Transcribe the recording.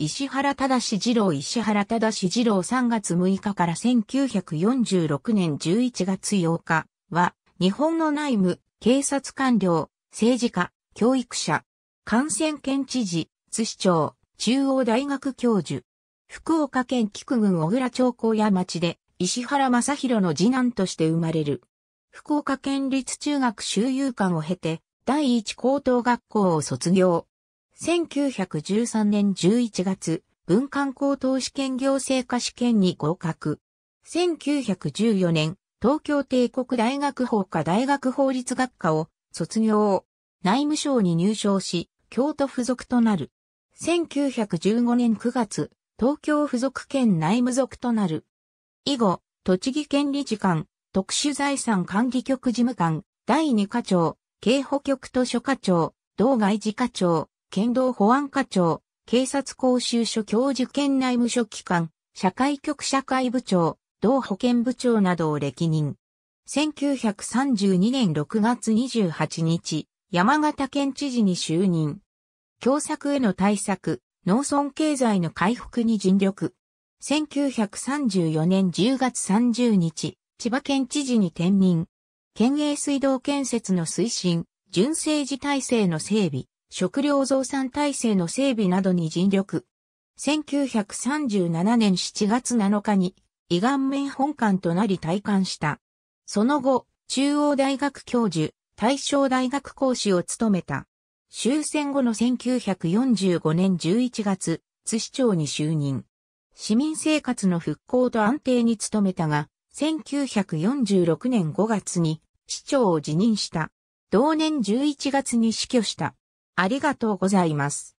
石原正二郎石原正二郎3月6日から1946年11月8日は、日本の内務、警察官僚、政治家、教育者、感染県知事、津市長、中央大学教授、福岡県菊郡小倉町高屋町で、石原正宏の次男として生まれる。福岡県立中学修遊館を経て、第一高等学校を卒業。1913年11月、文官高等試験行政科試験に合格。1914年、東京帝国大学法科大学法律学科を卒業。内務省に入省し、京都付属となる。1915年9月、東京付属県内務属となる。以後、栃木県理事官、特殊財産管理局事務官、第2課長、警保局図書課長、道外事課長、県道保安課長、警察講習所教授県内務所機関、社会局社会部長、同保健部長などを歴任。1932年6月28日、山形県知事に就任。共作への対策、農村経済の回復に尽力。1934年10月30日、千葉県知事に転任。県営水道建設の推進、純正時体制の整備、食料増産体制の整備などに尽力。1937年7月7日に、胃顔面本館となり退官した。その後、中央大学教授、大正大学講師を務めた。終戦後の1945年11月、津市長に就任。市民生活の復興と安定に努めたが、1946年5月に市長を辞任した。同年11月に死去した。ありがとうございます。